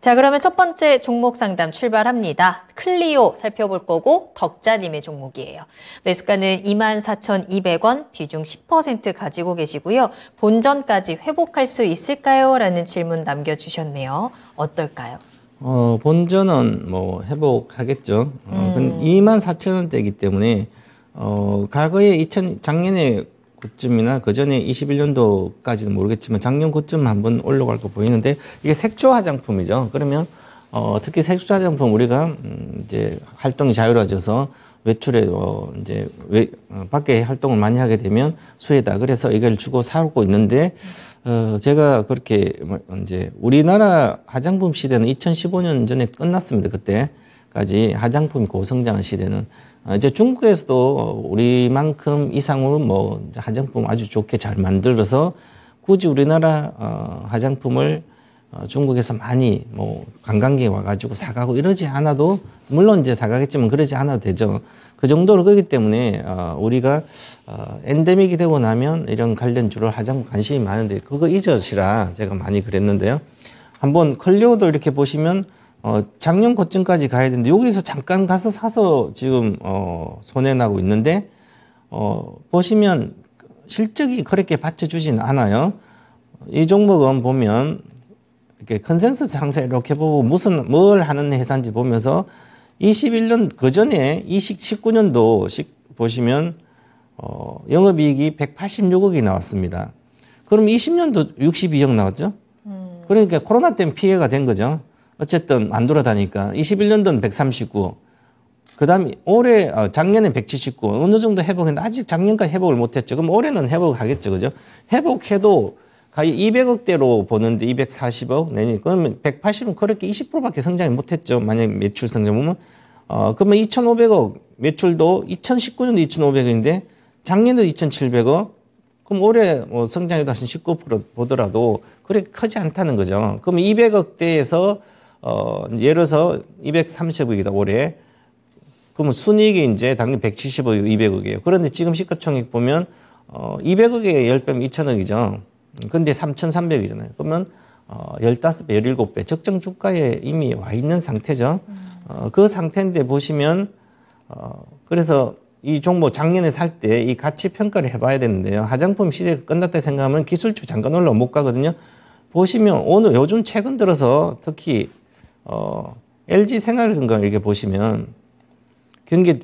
자, 그러면 첫 번째 종목 상담 출발합니다. 클리오 살펴볼 거고 덕자님의 종목이에요. 매수가는 24,200원, 비중 10% 가지고 계시고요. 본전까지 회복할 수 있을까요? 라는 질문 남겨주셨네요. 어떨까요? 어, 본전은 뭐 회복하겠죠. 어, 음. 24,000원대이기 때문에 어, 과거에 2000, 작년에 그쯤이나 그 전에 21년도까지는 모르겠지만 작년 그쯤 한번 올라갈 거 보이는데 이게 색조 화장품이죠. 그러면 어, 특히 색조 화장품 우리가 음, 이제 활동이 자유로워져서 외출에 어, 이제 외, 어, 밖에 활동을 많이 하게 되면 수혜다. 그래서 이걸 주고 사고 있는데 어, 제가 그렇게 뭐, 이제 우리나라 화장품 시대는 2015년 전에 끝났습니다. 그때 까지 화장품 고성장 시대는 어, 이제 중국에서도 우리만큼 이상으로 뭐 화장품 아주 좋게 잘 만들어서 굳이 우리나라 어, 화장품을 어, 중국에서 많이 뭐 관광객이 와가지고 사가고 이러지 않아도 물론 이제 사가겠지만 그러지 않아도 되죠. 그 정도로 그렇기 때문에 어, 우리가 어, 엔데믹이 되고 나면 이런 관련 주로 화장품 관심이 많은데 그거 잊으시라 제가 많이 그랬는데요. 한번 컬리오도 이렇게 보시면 어, 작년 고점까지 가야 되는데 여기서 잠깐 가서 사서 지금 어, 손해 나고 있는데 어, 보시면 실적이 그렇게 받쳐주진 않아요. 이 종목은 보면 이렇게 컨센서스 항상 이렇게 보고 무슨 뭘 하는 회사인지 보면서 21년 그 전에 2019년도 식 보시면 어, 영업이익이 186억이 나왔습니다. 그럼 20년도 62억 나왔죠. 음. 그러니까 코로나 때문에 피해가 된 거죠. 어쨌든 안 돌아다니까 21년도는 139. 그다음에 올해 어, 작년에 179 어느 정도 회복했는데 아직 작년까지 회복을 못했죠. 그럼 올해는 회복하겠죠, 그죠? 회복해도 가히 200억대로 보는데 240억 내니 그러면 180은 그렇게 20%밖에 성장이 못했죠. 만약 매출 성장보면 어 그러면 2,500억 매출도 2019년도 2,500억인데 작년도 2,700억 그럼 올해 뭐 성장에도 한 19% 보더라도 그렇게 크지 않다는 거죠. 그럼 200억대에서 어, 예를 들어서 230억이다, 올해. 그러면 순이익이 이제 당연히 170억, 200억이에요. 그런데 지금 시가총액 보면 어, 200억에 10배면 2천억이죠. 근데 3,300이잖아요. 그러면 어, 15배, 17배 적정 주가에 이미 와 있는 상태죠. 어, 그 상태인데 보시면 어, 그래서 이 종목 작년에 살 때 이 가치 평가를 해봐야 되는데요. 화장품 시대가 끝났다 생각하면 기술주 잠깐 올라 못 가거든요. 보시면 오늘 요즘 최근 들어서 특히 어, LG 생활건강 이렇게 보시면 경기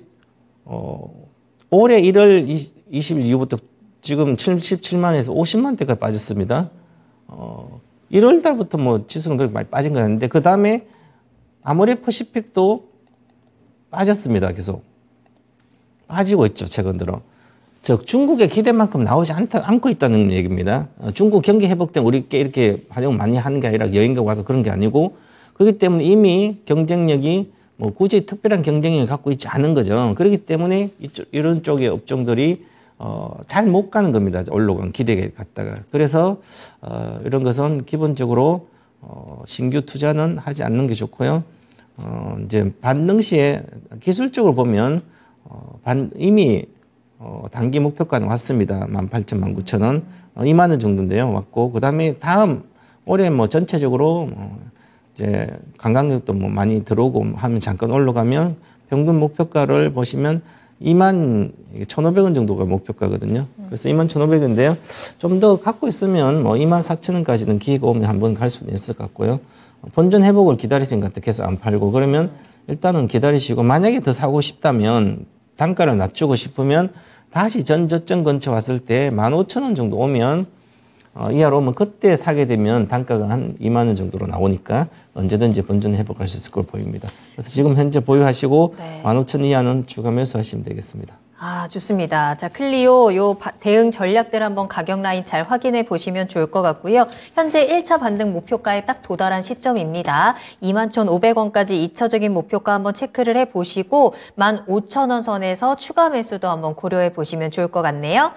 어, 올해 1월 20, 일 이후부터 지금 77만에서 50만 대까지 빠졌습니다. 어, 1월 달부터 뭐 지수는 그렇게 많이 빠진 건 아닌데 그 다음에 아모레 퍼시픽도 빠졌습니다. 계속 빠지고 있죠. 최근 들어. 즉 중국의 기대만큼 나오지 않다, 않고 있다는 얘기입니다. 어, 중국 경기 회복 때 우리께 이렇게 환영 많이 하는 게 아니라 여행가 와서 그런 게 아니고 그렇기 때문에 이미 경쟁력이 뭐 굳이 특별한 경쟁력을 갖고 있지 않은 거죠. 그렇기 때문에 이쪽, 이런 쪽의 업종들이 어, 잘 못 가는 겁니다. 올로간 기대에 갔다가. 그래서 어, 이런 것은 기본적으로 어, 신규 투자는 하지 않는 게 좋고요. 어, 이제 반등시에 기술적으로 보면 어, 반, 이미 어, 단기 목표가는 왔습니다. 18,000, 19,000원. 어, 2만 원 정도인데요. 왔고 그다음에 다음 올해 뭐 전체적으로 어, 이제 관광객도 뭐 많이 들어오고 하면 잠깐 올라가면 평균 목표가를 보시면 2만 1,500원 정도가 목표가거든요. 그래서 2만 1,500원인데요. 좀 더 갖고 있으면 뭐 2만 4천원까지는 기회가 오면 한번 갈 수도 있을 것 같고요. 본전 회복을 기다리신 것 같아 계속 안 팔고 그러면 일단은 기다리시고 만약에 더 사고 싶다면 단가를 낮추고 싶으면 다시 전 저점 근처 왔을 때 15,000원 정도 오면 어, 이하로 오면 그때 사게 되면 단가가 한 2만 원 정도로 나오니까 언제든지 본전 회복할 수 있을 걸 보입니다. 그래서 지금 현재 보유하시고 네. 15,000 이하는 추가 매수하시면 되겠습니다. 아, 좋습니다. 자, 클리오 요 대응 전략들 한번 가격 라인 잘 확인해 보시면 좋을 것 같고요. 현재 1차 반등 목표가에 딱 도달한 시점입니다. 21,500원까지 2차적인 목표가 한번 체크를 해 보시고 15,000원 선에서 추가 매수도 한번 고려해 보시면 좋을 것 같네요.